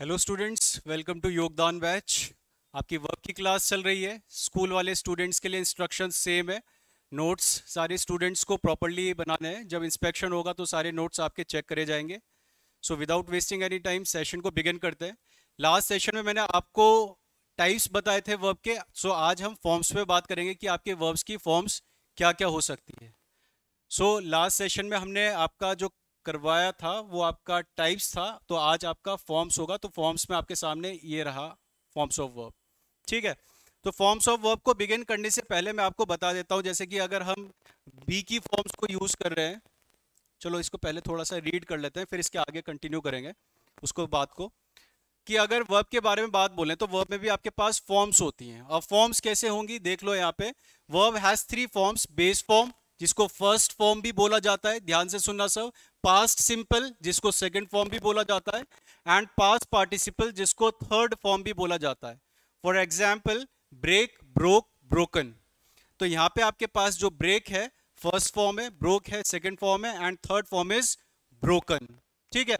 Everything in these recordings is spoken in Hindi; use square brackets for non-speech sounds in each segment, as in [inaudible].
hello students welcome to Yogdaan batch आपकी वर्क की क्लास चल रही है स्कूल वाले स्टूडेंट्स के लिए इंस्ट्रक्शन सेम है नोट्स सारे स्टूडेंट्स को प्रॉपरली बनाने हैं जब इंस्पेक्शन होगा तो सारे नोट्स आपके चेक करे जाएंगे so without wasting any time session को बिगिन करते हैं लास्ट सेशन में मैंने आपको टाइप्स बताए थे वर्ब के सो so आज हम फॉर्म्स पर बात करेंगे कि आपके वर्ब्स की फॉर्म्स क्या क्या हो सकती है सो लास्ट सेशन में हमने आपका जो करवाया था वो आपका टाइप्स था तो आज आपका फॉर्म्स होगा तो फॉर्म्स में आपके सामने ये रहा फॉर्म्स ऑफ वर्ब ठीक है तो फॉर्म्स ऑफ वर्ब को बिगिन करने से पहले मैं आपको बता देता हूँ जैसे कि अगर हम बी की फॉर्म्स को यूज़ कर रहे हैं चलो इसको पहले थोड़ा सा रीड कर लेते हैं फिर इसके आगे कंटिन्यू करेंगे उसको बात को कि अगर वर्ब के बारे में बात बोलें तो वर्ब में भी आपके पास फॉर्म्स होती हैं और फॉर्म्स कैसे होंगी देख लो यहाँ पे verb has three forms base form जिसको फर्स्ट फॉर्म भी बोला जाता है ध्यान से सुनना सब पास्ट सिंपल जिसको सेकंड फॉर्म भी बोला जाता है एंड पास्ट पार्टिसिपल जिसको थर्ड फॉर्म भी बोला जाता है for example break broke broken तो यहाँ पे आपके पास जो ब्रेक है फर्स्ट फॉर्म है ब्रोक है सेकेंड फॉर्म है and third form is broken ठीक है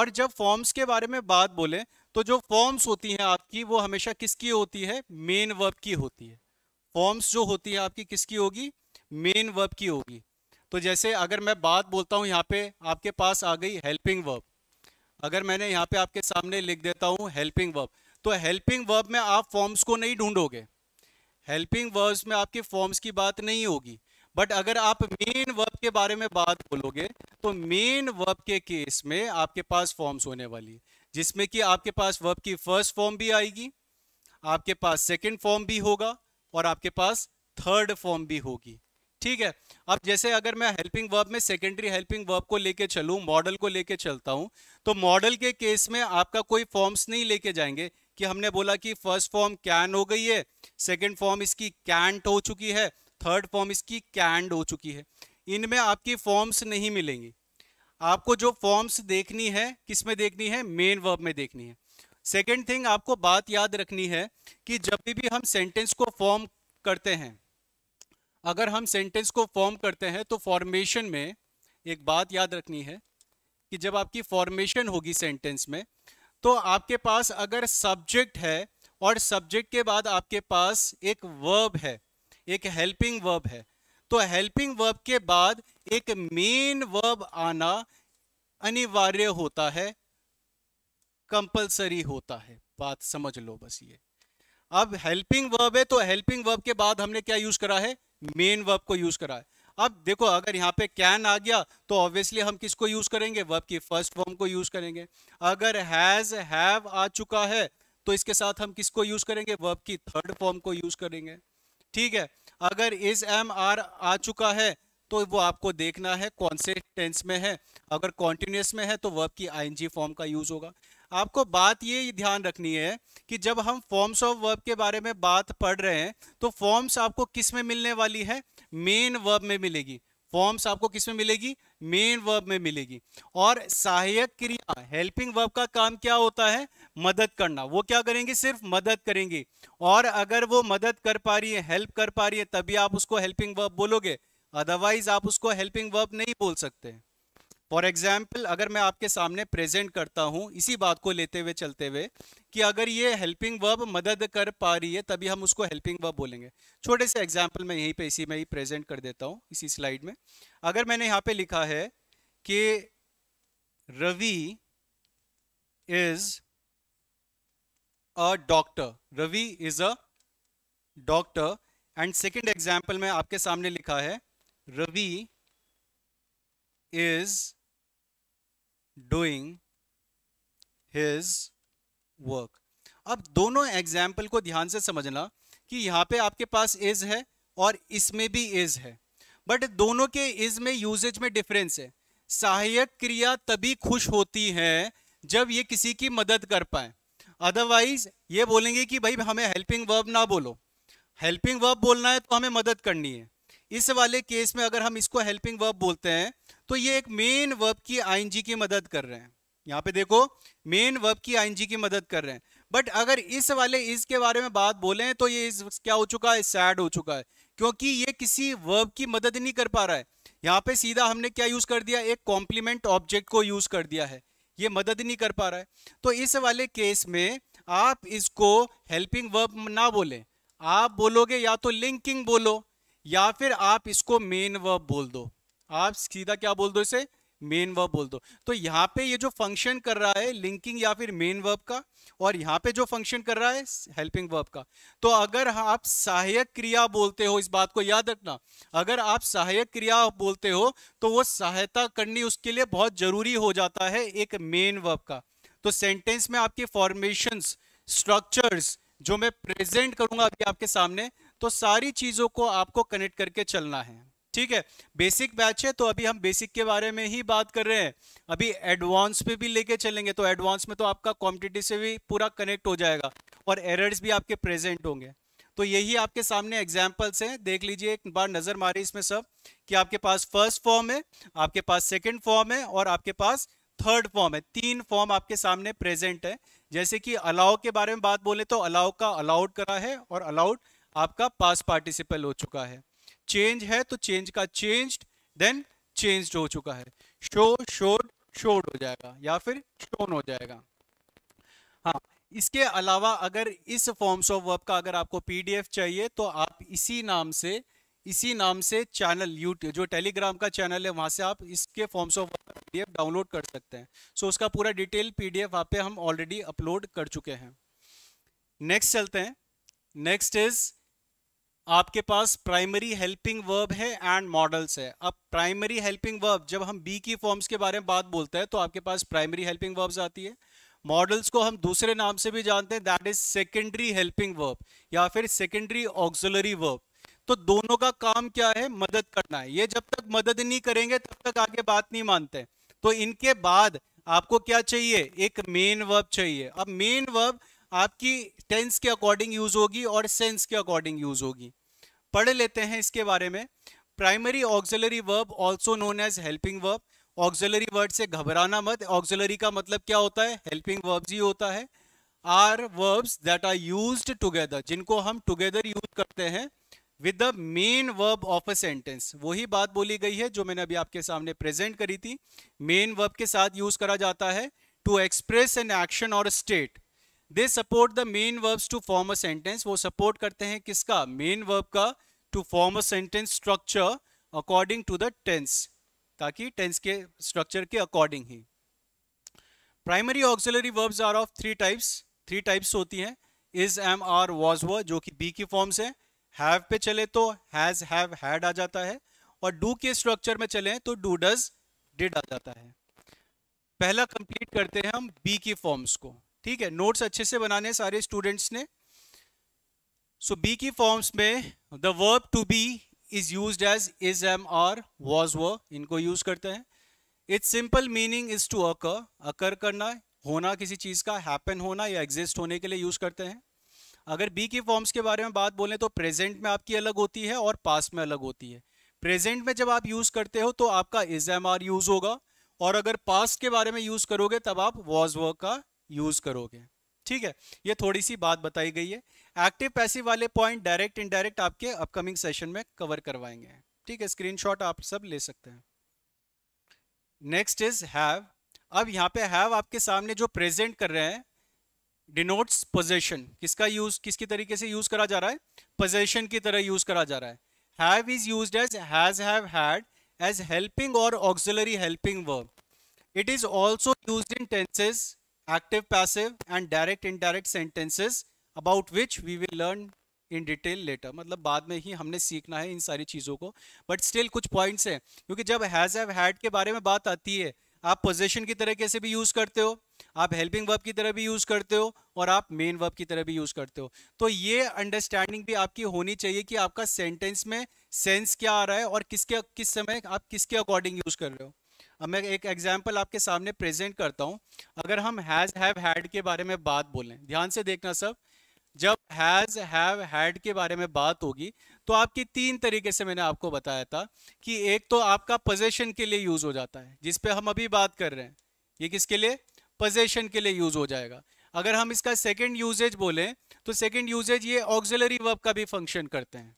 और जब फॉर्म्स के बारे में बात बोले तो जो फॉर्म्स होती हैं आपकी वो हमेशा किसकी होती है मेन वर्ब की होती है फॉर्म्स जो होती है आपकी किसकी होगी मेन वर्ब की होगी तो जैसे अगर मैं बात बोलता हूँ यहाँ पे आपके पास आ गई हेल्पिंग वर्ब अगर मैंने यहाँ पे आपके सामने लिख देता हूँ हेल्पिंग वर्ब तो हेल्पिंग वर्ब में आप फॉर्म्स को नहीं ढूंढोगे हेल्पिंग वर्ब्स में आपके फॉर्म्स की बात नहीं होगी बट अगर आप मेन वर्ब के बारे में बात बोलोगे तो मेन वर्ब के केस में आपके पास फॉर्म्स होने वाली जिसमें कि आपके पास वर्ब की फर्स्ट फॉर्म भी आएगी आपके पास सेकेंड फॉर्म भी होगा और आपके पास थर्ड फॉर्म भी होगी ठीक है अब जैसे अगर मैं हेल्पिंग वर्ब में सेकेंडरी हेल्पिंग वर्ब को लेके चलू मॉडल को लेके चलता हूं तो मॉडल के केस में आपका कोई फॉर्म्स नहीं लेके जाएंगे कि हमने बोला कि फर्स्ट फॉर्म कैन हो गई है सेकेंड फॉर्म इसकी कैंट हो चुकी है थर्ड फॉर्म इसकी कैंड हो चुकी है इनमें आपकी फॉर्म्स नहीं मिलेंगी आपको जो फॉर्म्स देखनी है किस में देखनी है मेन वर्ब में देखनी है सेकेंड थिंग आपको बात याद रखनी है कि जब भी हम सेंटेंस को फॉर्म करते हैं अगर हम सेंटेंस को फॉर्म करते हैं तो फॉर्मेशन में एक बात याद रखनी है कि जब आपकी फॉर्मेशन होगी सेंटेंस में तो आपके पास अगर सब्जेक्ट है और सब्जेक्ट के बाद आपके पास एक वर्ब है एक हेल्पिंग वर्ब है तो हेल्पिंग वर्ब के बाद एक मेन वर्ब आना अनिवार्य होता है कंपलसरी होता है बात समझ लो बस ये अब हेल्पिंग वर्ब है तो हेल्पिंग वर्ब के बाद हमने क्या यूज करा है मेन वर्ब को यूज करा है अब देखो अगर यहाँ पे कैन आ गया तो ऑब्वियसली हम किसको यूज करेंगे वर्ब की फर्स्ट फॉर्म को यूज करेंगे अगर हैज हैव आ चुका है तो इसके साथ हम किसको यूज करेंगे वर्ब की थर्ड फॉर्म को यूज करेंगे ठीक है अगर इज एम आर आ चुका है तो वो आपको देखना है कौन से टेंस में है अगर कॉन्टिन्यूस में है तो वर्ब की आईएनजी फॉर्म का यूज होगा आपको बात ये ध्यान रखनी है कि जब हम फॉर्म्स ऑफ वर्ब के बारे में बात पढ़ रहे हैं तो फॉर्म्स आपको किस में मिलने वाली है मेन वर्ब में मिलेगी फॉर्म्स आपको किस में मिलेगी मेन वर्ब में मिलेगी और सहायक क्रिया हेल्पिंग वर्ब का काम क्या होता है मदद करना वो क्या करेंगे सिर्फ मदद करेंगे और अगर वो मदद कर पा रही है हेल्प कर पा रही है तभी आप उसको हेल्पिंग वर्ब बोलोगे अदरवाइज आप उसको हेल्पिंग वर्ब नहीं बोल सकते फॉर एग्जाम्पल अगर मैं आपके सामने प्रेजेंट करता हूँ इसी बात को लेते हुए चलते हुए कि अगर ये हेल्पिंग वर्ब मदद कर पा रही है तभी हम उसको हेल्पिंग वर्ब बोलेंगे छोटे से एग्जाम्पल मैं यहीं पे इसी में ही प्रेजेंट कर देता हूँ इसी स्लाइड में अगर मैंने यहाँ पे लिखा है कि Ravi is a doctor Ravi is a doctor and second example में आपके सामने लिखा है Ravi is doing his work अब दोनों एग्जाम्पल को ध्यान से समझना कि यहाँ पे आपके पास इज है और इसमें भी इज है बट दोनों के इज में यूजेज में डिफरेंस है सहायक क्रिया तभी खुश होती है जब ये किसी की मदद कर पाए अदरवाइज ये बोलेंगे कि भाई हमें हेल्पिंग वर्ब ना बोलो हेल्पिंग वर्ब बोलना है तो हमें मदद करनी है इस वाले केस में अगर हम इसको हेल्पिंग वर्ब बोलते हैं तो ये एक मेन वर्ब की आईएनजी की मदद कर रहे हैं यहाँ पे देखो मेन वर्ब की आईएनजी की मदद कर रहे हैं बट अगर इस वाले इस के बारे में बात बोले तो ये इस क्या हो चुका है सैड हो चुका है क्योंकि ये किसी वर्ब की मदद नहीं कर पा रहा है यहाँ पे सीधा हमने क्या यूज कर दिया एक कॉम्प्लीमेंट ऑब्जेक्ट को यूज कर दिया है ये मदद नहीं कर पा रहा है तो इस वाले केस में आप इसको हेल्पिंग वर्ब ना बोले आप बोलोगे या तो लिंकिंग बोलो या फिर आप इसको मेन वर्ब बोल दो आप सीधा क्या बोल दो इसे मेन वर्ब बोल दो तो यहाँ पे ये जो फंक्शन कर रहा है लिंकिंग या फिर मेन वर्ब का और यहाँ पे जो फंक्शन कर रहा है हेल्पिंग वर्ब का तो अगर आप सहायक क्रिया बोलते हो इस बात को याद रखना अगर आप सहायक क्रिया बोलते हो तो वो सहायता करनी उसके लिए बहुत जरूरी हो जाता है एक मेन वर्ब का तो सेंटेंस में आपकी फॉर्मेशन स्ट्रक्चर्स जो मैं प्रेजेंट करूंगा अभी आपके सामने तो सारी चीज़ों को आपको कनेक्ट करके चलना है ठीक है बेसिक बैच है तो अभी हम बेसिक के बारे में ही बात कर रहे हैं अभी एडवांस पे भी लेके चलेंगे तो एडवांस में तो आपका कॉम्पिटिटिव से भी पूरा कनेक्ट हो जाएगा और एरर्स भी आपके प्रेजेंट होंगे तो यही आपके सामने एग्जाम्पल्स हैं देख लीजिए एक बार नज़र मारी इसमें सब कि आपके पास फर्स्ट फॉर्म है आपके पास सेकेंड फॉर्म है और आपके पास थर्ड फॉर्म है तीन फॉर्म आपके सामने प्रेजेंट है जैसे कि अलाउ के बारे में बात बोले तो अलाउ का अलाउड करा है और अलाउड आपका पास पार्टिसिपल हो चुका है चेंज है तो चेंज का चेंज देन चेंज हो चुका है शो शोड शोड हो जाएगा या फिर शोन हो जाएगा हाँ इसके अलावा अगर इस फॉर्म्स ऑफ वर्ब का अगर आपको पीडीएफ चाहिए तो आप इसी नाम से इसी नाम से चैनल यूट्यूब जो टेलीग्राम का चैनल है वहाँ से आप इसके forms of verb P download कर सकते हैं सो उसका पूरा डिटेल पीडीएफ आप पे हम ऑलरेडी अपलोड कर चुके हैं नेक्स्ट चलते हैं नेक्स्ट इज आपके पास प्राइमरी हेल्पिंग वर्ब है एंड मॉडल्स है अब प्राइमरी हेल्पिंग वर्ब जब हम बी की फॉर्म्स के बारे में बात बोलते हैं तो आपके पास प्राइमरी हेल्पिंग वर्ब्स आती है मॉडल्स को हम दूसरे नाम से भी जानते हैं that is secondary helping verb या फिर सेकेंडरी ऑक्सिलरी वर्ब तो दोनों का काम क्या है मदद करना है ये जब तक मदद नहीं करेंगे तब तक आगे बात नहीं मानते तो इनके बाद आपको क्या चाहिए एक मेन वर्ब चाहिए अब मेन वर्ब आपकी टेंस के अकॉर्डिंग यूज होगी और सेंस के अकॉर्डिंग यूज होगी पढ़ लेते हैं इसके बारे में primary auxiliary verb also known as helping verb auxiliary word से घबराना मत ऑक्सिलरी का मतलब क्या होता है हेल्पिंग वर्ब्स ही होता है are verbs that are used together जिनको हम टुगेदर यूज करते हैं with the main verb of a sentence वही बात बोली गई है जो मैंने अभी आपके सामने प्रेजेंट करी थी मेन वर्ब के साथ यूज करा जाता है टू एक्सप्रेस एन एक्शन और state they support the main verbs to form a sentence वो सपोर्ट करते हैं किसका मेन वर्ब का to form a sentence structure according to the tense ताकि टेंस के स्ट्रक्चर के अकॉर्डिंग ही primary auxiliary verbs are of three types three types होती हैं इज एम आर वॉज व जो कि बी की फॉर्म्स है हैव पे चले तो हैज हैव हैड आ जाता है और डू के स्ट्रक्चर में चले तो डू डज डिड आ जाता है पहला कंप्लीट करते हैं हम बी की फॉर्म्स को ठीक है नोट्स अच्छे से बनाने सारे स्टूडेंट्स ने सो बी की फॉर्म्स में the verb to be is use as is am are was were इनको यूज करते हैं its simple meaning is to occur occur करना होना किसी चीज़ का हैपन होना या एग्जिस्ट होने के लिए यूज करते हैं अगर बी की फॉर्म्स के बारे में बात बोलें तो प्रेजेंट में आपकी अलग होती है और पास्ट में अलग होती है प्रेजेंट में जब आप यूज करते हो तो आपका इज एम आर यूज होगा और अगर पास्ट के बारे में यूज करोगे तब आप वॉज वर्क का यूज़ करोगे ठीक है ये थोड़ी सी बात बताई गई है एक्टिव पैसिव वाले पॉइंट डायरेक्ट इनडायरेक्ट आपके अपकमिंग सेशन में कवर करवाएंगे ठीक है स्क्रीनशॉट आप सब ले सकते हैं नेक्स्ट इज हैव अब यहाँ पे हैव आपके सामने जो प्रेजेंट कर रहे हैं डिनोट्स पोजेशन किसका यूज किसकी तरीके से यूज करा जा रहा है पोजेशन की तरह यूज करा जा रहा है have is use as has have had as helping और auxiliary helping verb it is also use in tenses active passive and direct indirect sentences about which we will learn in detail later मतलब बाद में ही हमने सीखना है इन सारी चीज़ों को बट स्टिल कुछ पॉइंट्स हैं क्योंकि जब हैज़ हैव हैड के बारे में बात आती है आप पोजिशन की तरह कैसे भी यूज़ करते हो आप हेल्पिंग वर्ब की तरह भी यूज़ करते हो और आप मेन वर्ब की तरह भी यूज़ करते हो तो ये अंडरस्टैंडिंग भी आपकी होनी चाहिए कि आपका सेंटेंस में सेंस क्या आ रहा है और किसके किस समय आप किसके अकॉर्डिंग यूज़ कर रहे हो अब मैं एक एग्जाम्पल आपके सामने प्रेजेंट करता हूँ अगर हम हैज़ हैव हैड के बारे में बात बोलें ध्यान से देखना सब जब हैज़ हैव हैड के बारे में बात होगी तो आपकी तीन तरीके से मैंने आपको बताया था कि एक तो आपका पोजेशन के लिए यूज़ हो जाता है जिस पे हम अभी बात कर रहे हैं ये किसके लिए पोजेशन के लिए यूज़ हो जाएगा अगर हम इसका सेकेंड यूजेज बोलें तो सेकेंड यूजेज ये ऑक्जिलरी वर्ब का भी फंक्शन करते हैं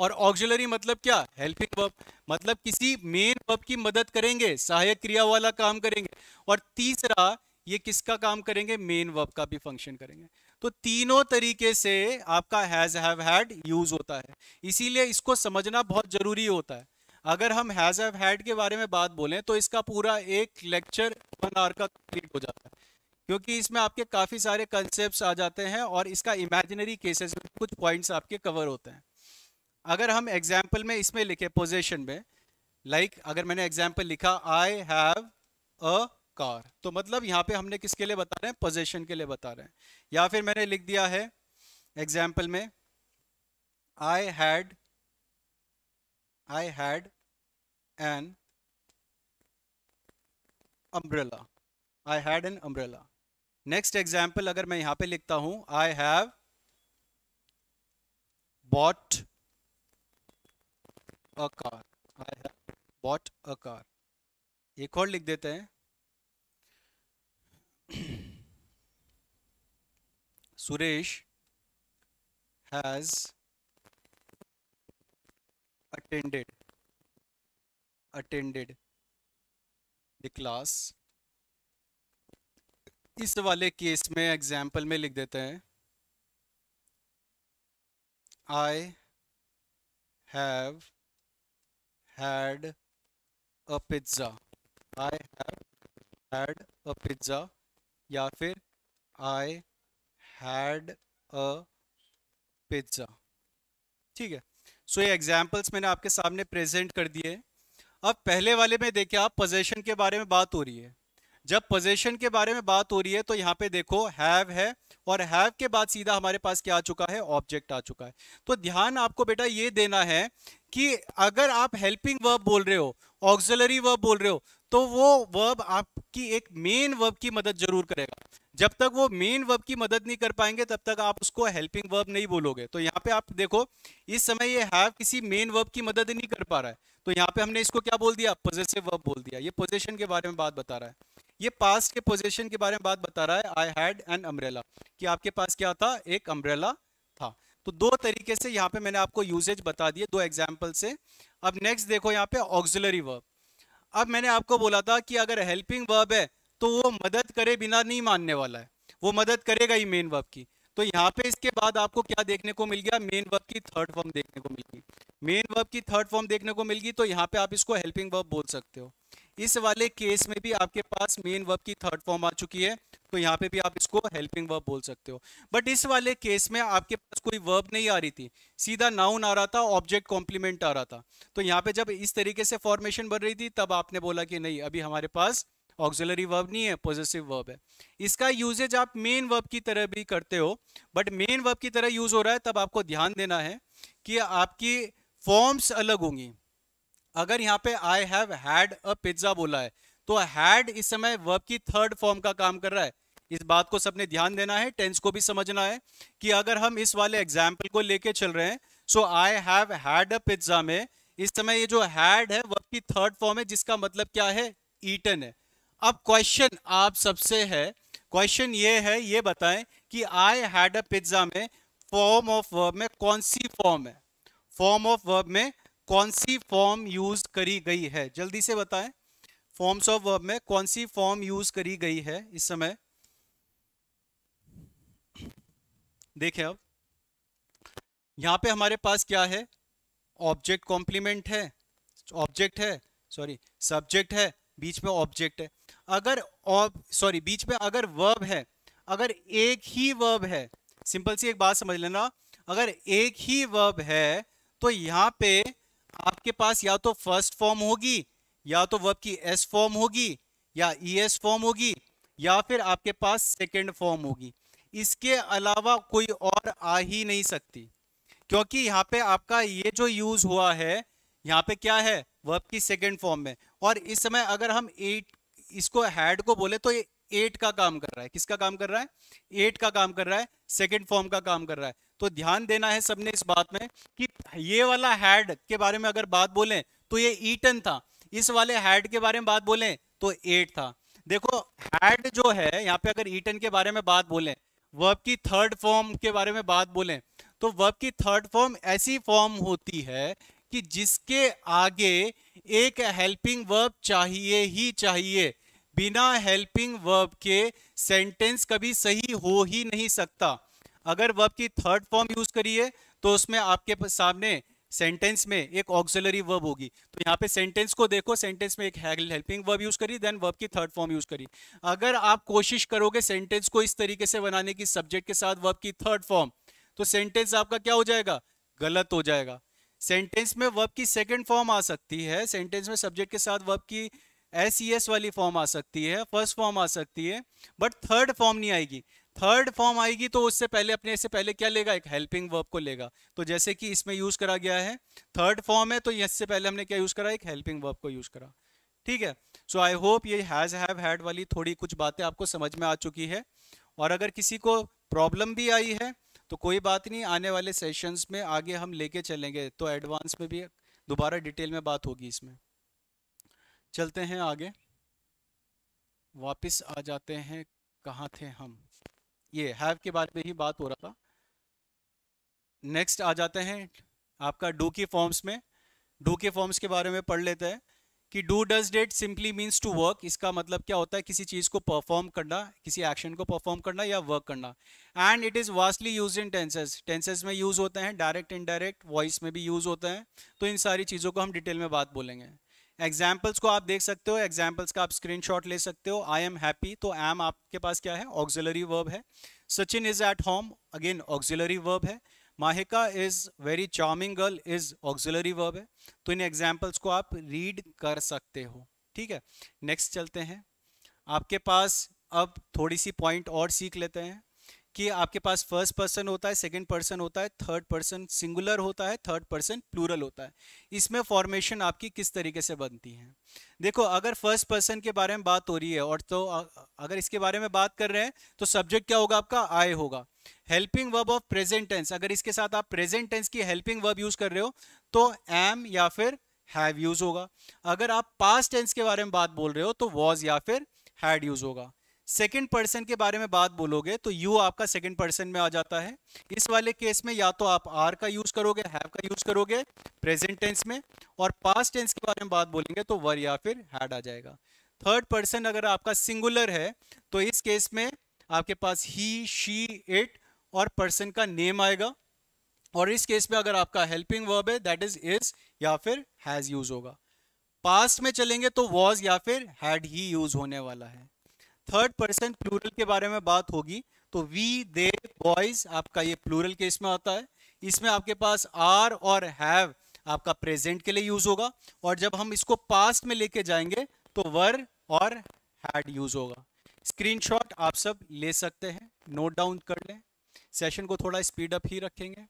और ऑक्सिलरी मतलब क्या हेल्पिंग वर्ब मतलब किसी मेन वर्ब की मदद करेंगे सहायक क्रिया वाला काम करेंगे और तीसरा ये किसका काम करेंगे मेन वर्ब का भी फंक्शन करेंगे तो तीनों तरीके से आपका हैज हैव हैड यूज होता है इसीलिए इसको समझना बहुत जरूरी होता है अगर हम हैज हैव हैड के बारे में बात बोलें तो इसका पूरा एक लेक्चर वन आवर का कंप्लीट हो जाता है क्योंकि इसमें आपके काफ़ी सारे कंसेप्ट आ जाते हैं और इसका इमेजिनरी केसेस में कुछ पॉइंट्स आपके कवर होते हैं अगर हम एग्जाम्पल में इसमें लिखे पोजेशन में लाइक like, अगर मैंने एग्जाम्पल लिखा आई हैव अ कार तो मतलब यहाँ पे हमने किसके लिए बता रहे हैं पोजेशन के लिए बता रहे हैं या फिर मैंने लिख दिया है एग्जाम्पल में I had I had an umbrella I had an umbrella next example अगर मैं यहाँ पे लिखता हूँ I have bought a car I have bought a car एक और लिख देते हैं [clears throat] Suresh has attended attended the class इस वाले केस में एग्जाम्पल में लिख देते हैं I have had a pizza I have had a pizza या फिर I had a pizza ठीक है सो so, ये एग्जाम्पल्स मैंने आपके सामने प्रेजेंट कर दिए अब पहले वाले में देखिए आप पोजेशन के बारे में बात हो रही है जब पोजेशन के बारे में बात हो रही है तो यहाँ पे देखो हैव है और हैव के बाद सीधा हमारे पास क्या आ चुका है ऑब्जेक्ट आ चुका है तो ध्यान आपको बेटा ये देना है कि अगर आप हेल्पिंग वर्ब बोल रहे हो ऑक्सिलरी वर्ब बोल रहे हो तो वो वर्ब आपकी एक मेन वर्ब की मदद जरूर करेगा जब तक वो मेन वर्ब की मदद नहीं कर पाएंगे तब तक आप उसको हेल्पिंग वर्ब नहीं बोलोगे तो यहाँ पे आप देखो इस समय ये हैव किसी मेन वर्ब की मदद नहीं कर पा रहा है तो यहाँ पे हमने इसको क्या बोल दिया पोजेसिव वर्ब बोल दिया ये पोजेशन के बारे में बात बता रहा है ये पास के पोजेशन के बारे में बात बता रहा है आई हैड एन अम्ब्रेला कि आपके पास क्या था एक अम्ब्रेला था तो दो तरीके से यहाँ पे मैंने आपको यूजेज बता दिए दो एग्जाम्पल से अब नेक्स्ट देखो यहाँ पे ऑक्सिलरी वर्ब अब मैंने आपको बोला था कि अगर हेल्पिंग वर्ब है तो वो मदद करे बिना नहीं मानने वाला है वो मदद करेगा ही मेन वर्ब की तो यहाँ पे इसके बाद आपको क्या देखने को मिल गया मेन वर्ब की थर्ड फॉर्म देखने को मिलगी मेन वर्ब की थर्ड फॉर्म देखने को मिलगी तो यहाँ पे आप इसको हेल्पिंग वर्ब बोल सकते हो इस वाले केस में भी आपके पास मेन वर्ब की थर्ड फॉर्म आ चुकी है तो यहाँ पे भी आप इसको हेल्पिंग वर्ब बोल सकते हो बट इस वाले केस में आपके पास कोई वर्ब नहीं आ रही थी सीधा नाउन आ रहा था ऑब्जेक्ट कॉम्प्लीमेंट आ रहा था तो यहाँ पे जब इस तरीके से फॉर्मेशन बन रही थी तब आपने बोला कि नहीं अभी हमारे पास ऑक्सिलरी वर्ब नहीं है पॉजिटिव वर्ब है इसका यूजेज आप मेन वर्ब की तरह भी करते हो बट मेन वर्ब की तरह यूज हो रहा है तब आपको ध्यान देना है कि आपकी फॉर्म्स अलग होंगी अगर यहाँ पे I have had a pizza बोला है तो हैड इस समय वर्ब की थर्ड फॉर्म का काम कर रहा है इस बात को सबने ध्यान देना है टेंस को भी समझना है कि अगर हम इस वाले एग्जाम्पल को लेके चल रहे हैं so I have had a pizza में इस समय ये जो हैड है वर्ब की थर्ड फॉर्म है जिसका मतलब क्या है ईटन है अब क्वेश्चन आप सबसे है क्वेश्चन ये है ये बताएं कि आई हैड अ पिज्जा में फॉर्म ऑफ वर्ब में कौन सी फॉर्म है फॉर्म ऑफ वर्ब में कौन सी फॉर्म यूज करी गई है जल्दी से बताएं फॉर्म्स ऑफ वर्ब में कौन सी फॉर्म यूज करी गई है इस समय देखें अब यहां पे हमारे पास क्या है ऑब्जेक्ट कॉम्प्लीमेंट है ऑब्जेक्ट है सॉरी सब्जेक्ट है बीच में ऑब्जेक्ट है अगर सॉरी बीच में अगर वर्ब है अगर एक ही वर्ब है सिंपल सी एक बात समझ लेना अगर एक ही वर्ब है तो यहां पे आपके पास या तो फर्स्ट फॉर्म होगी या तो वर्ब की एस फॉर्म होगी या ई एस फॉर्म होगी या फिर आपके पास सेकेंड फॉर्म होगी इसके अलावा कोई और आ ही नहीं सकती क्योंकि यहाँ पे आपका ये जो यूज हुआ है यहाँ पे क्या है वर्ब की सेकेंड फॉर्म में और इस समय अगर हम एट इसको हैड को बोले तो ये एट का काम कर रहा है किसका काम कर रहा है एट का काम कर रहा है सेकेंड फॉर्म का काम कर रहा है तो ध्यान देना है सबने इस बात में कि ये वाला हैड के बारे में अगर बात बोलें तो ये ईटन था इस वाले हैड के बारे में बात बोलें तो एट था देखो हैड जो है यहाँ पे अगर ईटन के बारे में बात बोलें वर्ब की थर्ड फॉर्म के बारे में बात बोलें तो वर्ब की थर्ड फॉर्म ऐसी फॉर्म होती है कि जिसके आगे एक हेल्पिंग वर्ब चाहिए ही चाहिए बिना हेल्पिंग वर्ब के सेंटेंस कभी सही हो ही नहीं सकता अगर वर्ब की थर्ड फॉर्म यूज करिए तो उसमें आपके सामने सेंटेंस में एक ऑक्सिलरी वर्ब होगी तो यहाँ पे सेंटेंस को देखो सेंटेंस में एक हेल्पिंग वर्ब यूज करी देन वर्ब की थर्ड फॉर्म यूज करी अगर आप कोशिश करोगे सेंटेंस को इस तरीके से बनाने की सब्जेक्ट के साथ वर्ब की थर्ड फॉर्म तो सेंटेंस आपका क्या हो जाएगा गलत हो जाएगा सेंटेंस में वर्ब की सेकेंड फॉर्म आ सकती है सेंटेंस में सब्जेक्ट के साथ वर्ब की एस e वाली फॉर्म आ सकती है फर्स्ट फॉर्म आ सकती है बट थर्ड फॉर्म नहीं आएगी थर्ड फॉर्म आएगी तो उससे पहले अपने इससे पहले क्या लेगा एक हेल्पिंग वर्ब को लेगा तो जैसे कि इसमें यूज करा गया है थर्ड फॉर्म है तो इससे पहले हमने क्या यूज करा एक हेल्पिंग वर्ब को यूज करा ठीक है सो आई होप ये हैज हैव हैड वाली थोड़ी कुछ बातें आपको समझ में आ चुकी है और अगर किसी को प्रॉब्लम भी आई है तो कोई बात नहीं आने वाले सेशंस में आगे हम लेके चलेंगे तो एडवांस में भी दोबारा डिटेल में बात होगी इसमें चलते हैं आगे वापस आ जाते हैं कहाँ थे हम ये हैव के बारे में ही बात हो रहा था नेक्स्ट आ जाते हैं आपका डू की फॉर्म्स में डू के फॉर्म्स के बारे में पढ़ लेते हैं कि do does that simply means to work इसका मतलब क्या होता है किसी चीज़ को परफॉर्म करना किसी एक्शन को परफॉर्म करना या वर्क करना and it is vastly use in tenses tenses में यूज़ होते हैं डायरेक्ट इनडायरेक्ट वॉइस में भी यूज़ होते हैं तो इन सारी चीज़ों को हम डिटेल में बात बोलेंगे एग्जाम्पल्स को आप देख सकते हो एग्जाम्पल्स का आप स्क्रीन ले सकते हो आई एम हैप्पी तो एम आपके पास क्या है ऑक्जिलरी वर्ब है Sachin is at home again auxiliary verb है Mahika is very charming girl is auxiliary verb है तो इन एग्जाम्पल्स को आप रीड कर सकते हो ठीक है नेक्स्ट चलते हैं आपके पास अब थोड़ी सी पॉइंट और सीख लेते हैं कि आपके पास फर्स्ट पर्सन होता है सेकंड पर्सन होता है थर्ड पर्सन सिंगुलर होता है थर्ड पर्सन प्लूरल होता है इसमें फॉर्मेशन आपकी किस तरीके से बनती है देखो अगर फर्स्ट पर्सन के बारे में बात हो रही है और तो अगर इसके बारे में बात कर रहे हैं तो सब्जेक्ट क्या होगा आपका आय होगा helping verb of present tense अगर इसके साथ आप प्रेजेंट टेंस की हेल्पिंग वर्ब यूज कर रहे हो तो एम या फिर हैव यूज होगा अगर आप पास्ट टेंस के बारे में बात बोल रहे हो तो वॉज या फिर हैड यूज होगा सेकेंड पर्सन के बारे में बात बोलोगे तो यू आपका सेकेंड पर्सन में आ जाता है इस वाले केस में या तो आप आर का यूज करोगे हैव का यूज करोगे प्रेजेंट टेंस में और पास्ट टेंस के बारे में बात बोलेंगे तो वर या फिर हैड आ जाएगा थर्ड पर्सन अगर आपका सिंगुलर है तो इस केस में आपके पास ही शी इट और पर्सन का नेम आएगा और इस केस में अगर आपका हेल्पिंग वर्ब है दैट इज इज या फिर हैज यूज होगा पास्ट में चलेंगे तो वॉज या फिर हैड ही यूज होने वाला है थर्ड पर्सन प्लूरल के बारे में बात होगी तो वी दे बॉयज आपका ये प्लूरल केस में आता है इसमें आपके पास आर और हैव आपका प्रेजेंट के लिए यूज होगा और जब हम इसको पास्ट में लेके जाएंगे तो वर और हैड यूज होगा स्क्रीनशॉट आप सब ले सकते हैं नोट डाउन कर लें सेशन को थोड़ा स्पीड अप ही रखेंगे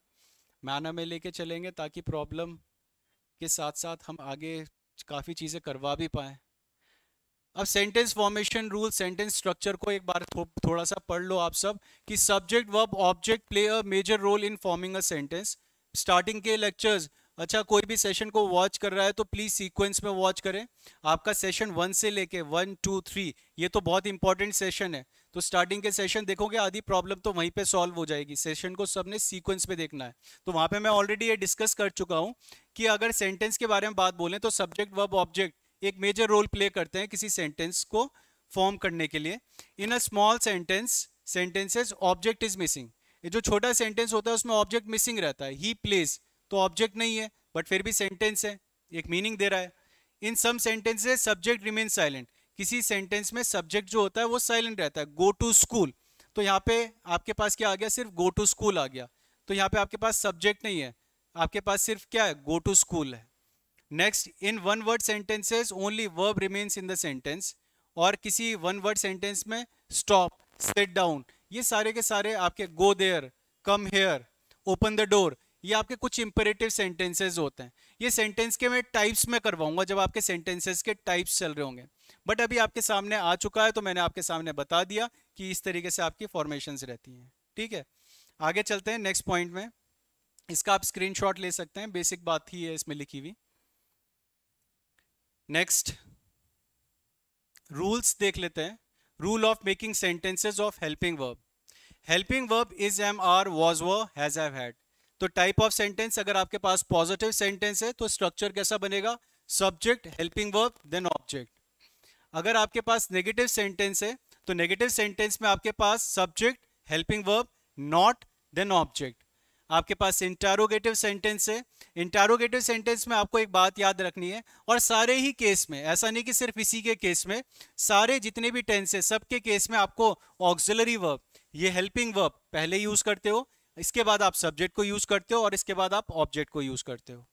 मैना में लेके चलेंगे ताकि प्रॉब्लम के साथ साथ हम आगे काफ़ी चीज़ें करवा भी पाएँ अब sentence formation rule sentence structure को एक बार थो, थोड़ा सा पढ़ लो आप सब कि subject verb object play a major role in forming a sentence starting के लेक्चर्स अच्छा कोई भी सेशन को वॉच कर रहा है तो प्लीज़ सीक्वेंस में वॉच करें आपका सेशन वन से लेके वन टू थ्री ये तो बहुत इंपॉर्टेंट सेशन है तो स्टार्टिंग के सेशन देखोगे आधी प्रॉब्लम तो वहीं पे सॉल्व हो जाएगी सेशन को सबने सीक्वेंस पे देखना है तो वहां पे मैं ऑलरेडी ये डिस्कस कर चुका हूँ कि अगर सेंटेंस के बारे में बात बोलें तो सब्जेक्ट वर्ब ऑब्जेक्ट एक मेजर रोल प्ले करते हैं किसी सेंटेंस को फॉर्म करने के लिए in a small sentence sentences object is missing ये जो छोटा सेंटेंस होता है उसमें ऑब्जेक्ट मिसिंग रहता है ही प्लेज तो ऑब्जेक्ट नहीं है बट फिर भी सेंटेंस है एक मीनिंग दे रहा है in some sentences subject remain silent किसी सेंटेंस में सब्जेक्ट जो होता है वो साइलेंट रहता है गो टू स्कूल तो यहाँ पे आपके पास क्या आ गया सिर्फ गो टू स्कूल आ गया तो यहाँ पे आपके पास सब्जेक्ट नहीं है आपके पास सिर्फ क्या है गो टू स्कूल है next in one word sentences only verb remains in the sentence और किसी वन वर्ड सेंटेंस में स्टॉप सेट डाउन ये सारे के सारे आपके go there come here open the door ये आपके कुछ इंपेरेटिव सेंटेंसेस होते हैं ये सेंटेंस के मैं टाइप्स में करवाऊंगा जब आपके सेंटेंसेस के टाइप्स चल रहे होंगे बट अभी आपके सामने आ चुका है तो मैंने आपके सामने बता दिया कि इस तरीके से आपकी फॉर्मेशन रहती हैं ठीक है आगे चलते हैं नेक्स्ट पॉइंट में इसका आप स्क्रीनशॉट ले सकते हैं बेसिक बात ही है इसमें लिखी हुई नेक्स्ट रूल्स देख लेते हैं rule of making sentences of helping verb helping verb is am are was were has have had तो टाइप ऑफ सेंटेंस अगर आपके पास पॉजिटिव सेंटेंस है तो स्ट्रक्चर कैसा बनेगा subject helping verb then object अगर आपके पास नेगेटिव सेंटेंस है तो नेगेटिव सेंटेंस में आपके पास subject helping verb not then object आपके पास इंटारोगेटिव सेंटेंस है इंटारोगेटिव सेंटेंस में आपको एक बात याद रखनी है और सारे ही केस में ऐसा नहीं कि सिर्फ इसी के केस में सारे जितने भी टेंस है सबके केस में आपको ऑक्सिलरी वर्ब ये हेल्पिंग वर्ब पहले यूज करते हो इसके बाद आप सब्जेक्ट को यूज करते हो और इसके बाद आप ऑब्जेक्ट को यूज करते हो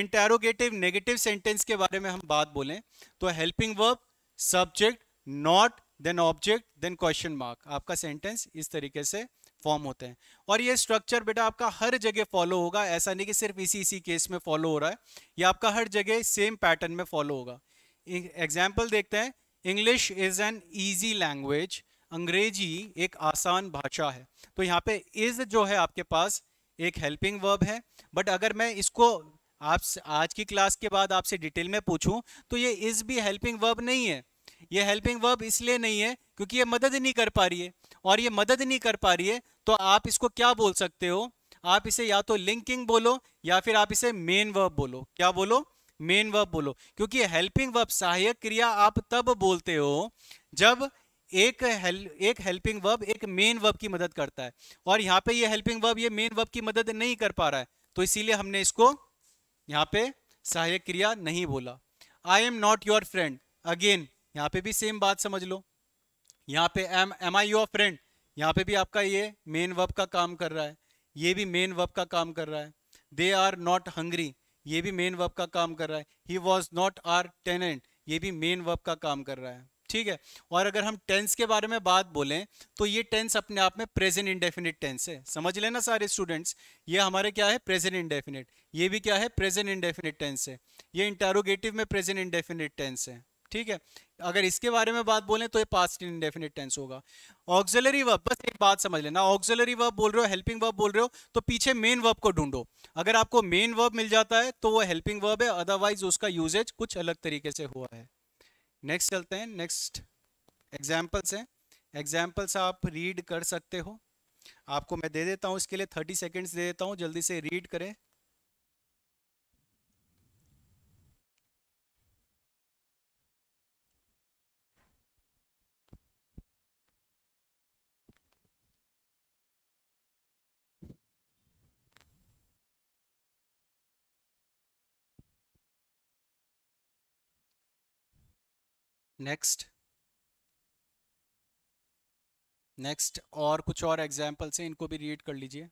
इंटेरोगेटिव नेगेटिव सेंटेंस के बारे में हम बात बोलें तो helping verb subject not then object then question mark आपका सेंटेंस इस तरीके से फॉर्म होते हैं और ये स्ट्रक्चर बेटा आपका हर जगह फॉलो होगा ऐसा नहीं कि सिर्फ इसी इसी केस में फॉलो हो रहा है ये आपका हर जगह सेम पैटर्न में फॉलो होगा एग्जाम्पल देखते हैं English is an easy language अंग्रेजी एक आसान भाषा है तो यहाँ पे इज जो है आपके पास एक हेल्पिंग वर्ब है बट अगर मैं इसको आप आज की क्लास के बाद आपसे डिटेल में पूछूं तो ये इज भी हेल्पिंग वर्ब नहीं है ये हेल्पिंग वर्ब इसलिए नहीं है क्योंकि ये मदद नहीं कर पा रही है और ये मदद नहीं कर पा रही है तो आप इसको क्या बोल सकते हो आप इसे या तो लिंकिंग बोलो या फिर आप इसे मेन वर्ब बोलो क्या बोलो मेन वर्ब बोलो क्योंकि हेल्पिंग वर्ब सहायक क्रिया आप तब बोलते हो जब एक हेल एक हेल्पिंग वर्ब एक मेन वर्ब की मदद करता है और यहाँ पे ये हेल्पिंग वर्ब ये मेन वर्ब की मदद नहीं कर पा रहा है तो इसीलिए हमने इसको यहाँ पे सहायक क्रिया नहीं बोला I am not your friend again यहाँ पे भी सेम बात समझ लो यहाँ पे am am I you of friend यहाँ पे भी आपका ये मेन वर्ब का काम कर रहा है ये भी मेन वर्ब का काम कर रहा है दे आर नॉट हंग्री ये भी मेन वर्ब का काम कर रहा है he was not are tenant ये भी मेन वर्ब का काम कर रहा है ठीक है और अगर हम टेंस के बारे में बात बोलें तो ये टेंस अपने आप में प्रेजेंट इंडेफिनिट टेंस है समझ लेना सारे स्टूडेंट्स ये हमारे क्या है प्रेजेंट इंडेफिनिट ये भी क्या है प्रेजेंट इंडेफिनिट टेंस है ये इंटारोगेटिव में प्रेजेंट इंडेफिनिट टेंस है ठीक है अगर इसके बारे में बात बोलें तो ये पास्ट इंडेफिनिट टेंस होगा ऑक्सिलरी वर्ब बस एक बात समझ लेना ऑक्सिलरी वर्ब बोल रहे हो हेल्पिंग वर्ब बोल रहे हो तो पीछे मेन वर्ब को ढूंढो अगर आपको मेन वर्ब मिल जाता है तो वो हेल्पिंग वर्ब है अदरवाइज उसका यूजेज कुछ अलग तरीके से हुआ है नेक्स्ट चलते हैं नेक्स्ट एग्जाम्पल्स हैं एग्जाम्पल्स आप रीड कर सकते हो आपको मैं दे देता हूँ इसके लिए थर्टी सेकेंड्स दे देता हूँ जल्दी से रीड करें नेक्स्ट नेक्स्ट और कुछ और एग्जाम्पल्स हैं इनको भी रीड कर लीजिए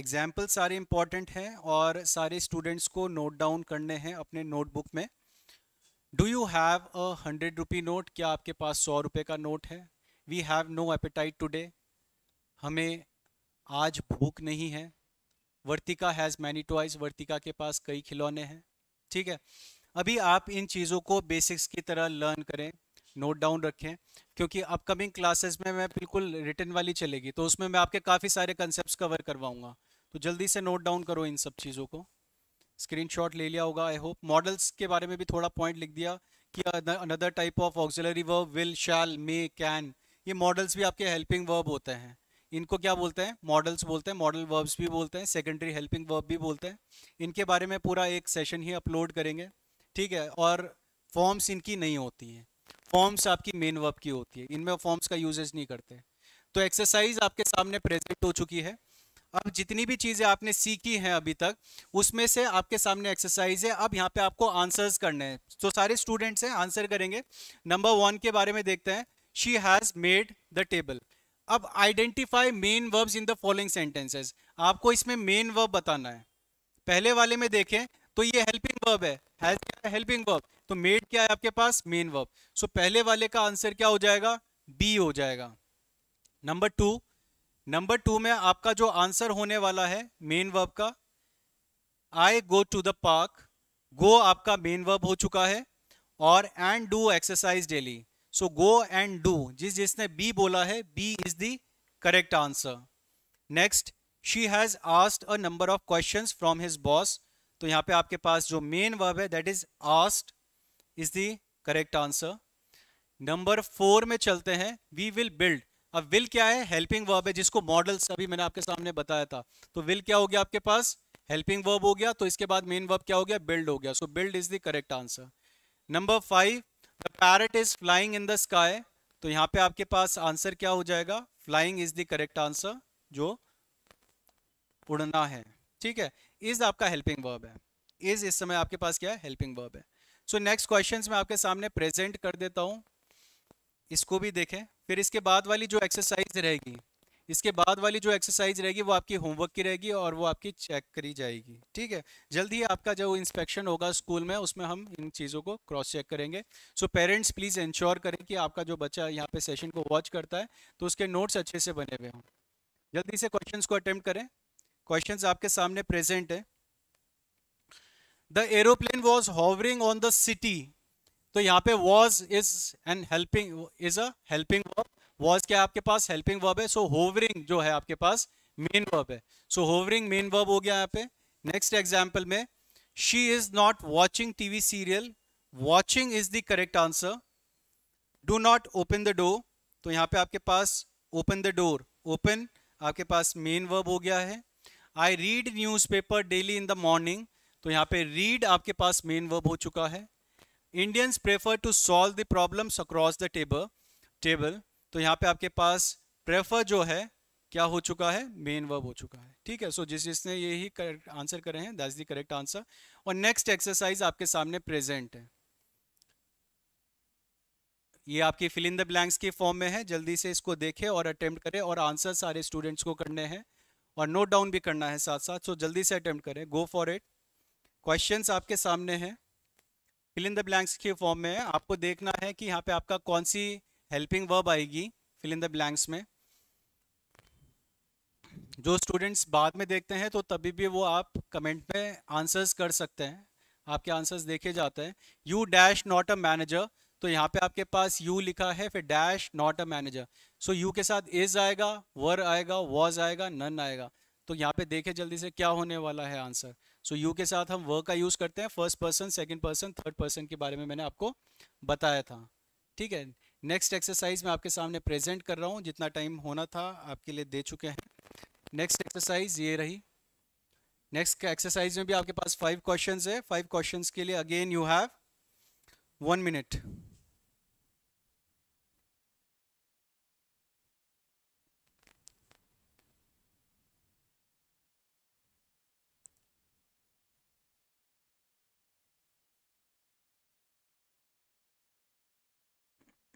एग्जाम्पल सारे इंपॉर्टेंट हैं और सारे स्टूडेंट्स को नोट डाउन करने हैं अपने नोटबुक में do you have a hundred rupee note क्या आपके पास सौ रुपये का नोट है we have no appetite today हमें आज भूख नहीं है Vartika has many toys Vartika के पास कई खिलौने हैं ठीक है अभी आप इन चीज़ों को बेसिक्स की तरह लर्न करें नोट डाउन रखें क्योंकि अपकमिंग क्लासेस में मैं बिल्कुल रिटर्न वाली चलेगी तो उसमें मैं आपके काफ़ी सारे कंसेप्ट कवर करवाऊँगा तो जल्दी से नोट डाउन करो इन सब चीज़ों को स्क्रीन ले लिया होगा आई होप मॉडल्स के बारे में भी थोड़ा पॉइंट लिख दिया कि another type of auxiliary verb will shall may can ये मॉडल्स भी आपके हेल्पिंग वर्ब होते हैं इनको क्या बोलते हैं मॉडल्स बोलते हैं मॉडल वर्ब्स भी बोलते हैं सेकेंडरी हेल्पिंग वर्ब भी बोलते हैं इनके बारे में पूरा एक सेशन ही अपलोड करेंगे ठीक है और फॉर्म्स इनकी नहीं होती हैं फॉर्म्स आपकी मेन वर्ब की होती है इनमें फॉर्म्स का यूजेज नहीं करते तो एक्सरसाइज आपके सामने प्रेजेंट हो चुकी है अब जितनी भी चीज़ें आपने सीखी हैं अभी तक उसमें से आपके सामने एक्सरसाइज है अब यहाँ पे आपको आंसर्स करने हैं तो सारे स्टूडेंट्स हैं आंसर करेंगे नंबर वन के बारे में देखते हैं she has made the table अब identify main verbs in the following sentences आपको इसमें मेन वर्ब बताना है पहले वाले में देखें तो ये हेल्पिंग वर्ब है हैज क्या हेल्पिंग वर्ब तो मेड क्या है आपके पास मेन वर्ब सो पहले वाले का आंसर क्या हो जाएगा बी हो जाएगा नंबर टू नंबर टू में आपका जो आंसर होने वाला है मेन वर्ब का I go to the park go आपका मेन वर्ब हो चुका है और and do exercise daily so go and do जिस जिसने बी बोला है B is the correct answer next she has asked a number of question from his boss तो यहाँ पे आपके पास जो मेन वर्ब है that is asked is the correct answer number four में चलते हैं वी विल बिल्ड अब विल क्या है हेल्पिंग वर्ब है जिसको मॉडल्स अभी मैंने आपके सामने बताया था तो विल क्या हो गया आपके पास हेल्पिंग वर्ब हो गया तो इसके बाद मेन वर्ब क्या हो गया बिल्ड हो गया so build is the correct answer number five the parrot is flying in the sky तो यहाँ पे आपके पास आंसर क्या हो जाएगा flying is the correct answer जो उड़ना है ठीक है इज आपका हेल्पिंग वर्ब है इज इस समय आपके पास क्या है हेल्पिंग वर्ब है सो नेक्स्ट क्वेश्चन मैं आपके सामने प्रेजेंट कर देता हूँ इसको भी देखें फिर इसके बाद वाली जो एक्सरसाइज रहेगी इसके बाद वाली जो एक्सरसाइज रहेगी वो आपकी होमवर्क की रहेगी और वो आपकी चेक करी जाएगी ठीक है जल्द ही आपका जो इंस्पेक्शन होगा स्कूल में उसमें हम इन चीज़ों को क्रॉस चेक करेंगे सो पेरेंट्स प्लीज़ इंश्योर करें कि आपका जो बच्चा यहाँ पे सेशन को वॉच करता है तो उसके नोट्स अच्छे से बने हुए हों जल्दी से क्वेश्चन को अटैम्प्ट करें क्वेश्चंस आपके सामने प्रेजेंट है the aeroplane was hovering on the city तो यहाँ पे was is an helping is a helping verb was क्या आपके पास हेल्पिंग वर्ब है सो so, होवरिंग जो है आपके पास मेन वर्ब है सो होवरिंग मेन वर्ब हो गया यहाँ पे नेक्स्ट एग्जाम्पल में she is not watching TV serial watching is the correct answer do not open the door तो यहाँ पे आपके पास ओपन द डोर ओपन आपके पास मेन वर्ब हो गया है I read newspaper daily in the morning तो यहाँ पे रीड आपके पास मेन वर्ब हो चुका है Indians prefer to solve the problems across the table table तो यहाँ पे आपके पास प्रेफर जो है क्या हो चुका है मेन वर्ब हो चुका है ठीक है सो so, जिस जिसने ये ही करेक्ट आंसर करे हैं इज द करेक्ट आंसर और नेक्स्ट एक्सरसाइज आपके सामने प्रेजेंट है ये आपकी फिल इन द ब्लैंक्स के फॉर्म में है जल्दी से इसको देखें और अटेम्प्ट करें और आंसर सारे स्टूडेंट्स को करने हैं और नोट डाउन भी करना है साथ साथ सो जल्दी से अटेम्प्ट करें गो फॉर इट क्वेश्चंस आपके सामने हैं फिल इन द ब्लैंक्स के फॉर्म में आपको देखना है कि यहाँ पे आपका कौन सी हेल्पिंग वर्ब आएगी फिल इन द ब्लैंक्स में जो स्टूडेंट्स बाद में देखते हैं तो तभी भी वो आप कमेंट में आंसर्स कर सकते हैं आपके आंसर्स देखे जाते हैं you dash not a manager तो यहाँ पे आपके पास यू लिखा है फिर dash not a manager so you के साथ इज आएगा वर आएगा वॉज आएगा नन आएगा तो यहाँ पे देखे जल्दी से क्या होने वाला है आंसर सो यू के साथ हम वर का यूज करते हैं first person second person third person के बारे में मैंने आपको बताया था ठीक है नेक्स्ट एक्सरसाइज मैं आपके सामने प्रेजेंट कर रहा हूँ जितना टाइम होना था आपके लिए दे चुके हैं नेक्स्ट एक्सरसाइज ये रही नेक्स्ट एक्सरसाइज में भी आपके पास फाइव क्वेश्चन है फाइव क्वेश्चन के लिए again you have one minute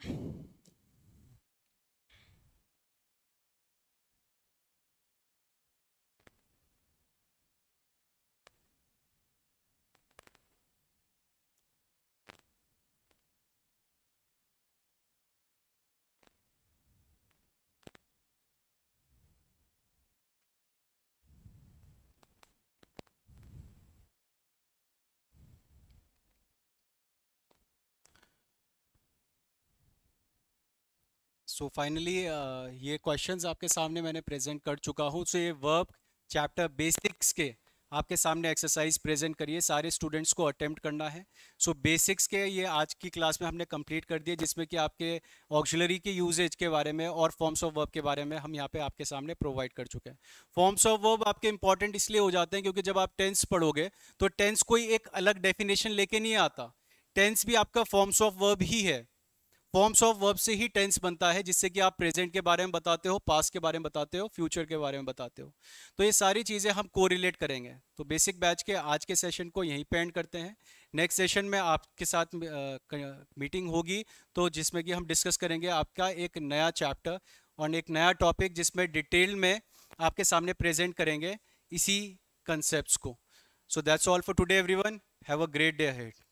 you so finally uh, ये क्वेश्चंस आपके सामने मैंने प्रेजेंट कर चुका हूँ सो so, ये वर्ब चैप्टर बेसिक्स के आपके सामने एक्सरसाइज प्रेजेंट करिए सारे स्टूडेंट्स को अटेम्प्ट करना है सो so, बेसिक्स के ये आज की क्लास में हमने कंप्लीट कर दिए जिसमें कि आपके ऑक्सिलरी के यूजेज के बारे में और फॉर्म्स ऑफ वर्ब के बारे में हम यहाँ पे आपके सामने प्रोवाइड कर चुके हैं फॉर्म्स ऑफ वर्ब आपके इंपॉर्टेंट इसलिए हो जाते हैं क्योंकि जब आप टेंस पढ़ोगे तो टेंस कोई एक अलग डेफिनेशन लेके नहीं आता टेंस भी आपका फॉर्म्स ऑफ वर्ब ही है फॉर्म्स ऑफ वर्ब से ही टेंस बनता है जिससे कि आप प्रेजेंट के बारे में बताते हो पास के बारे में बताते हो फ्यूचर के बारे में बताते हो तो ये सारी चीज़ें हम को रिलेट करेंगे तो बेसिक बैच के आज के सेशन को यहीं पेंड करते हैं नेक्स्ट सेशन में आपके साथ मीटिंग होगी तो जिसमें कि हम डिस्कस करेंगे आपका एक नया चैप्टर और एक नया टॉपिक जिसमें डिटेल में आपके सामने प्रेजेंट करेंगे इसी कंसेप्ट को so that's all for everyone have a great day head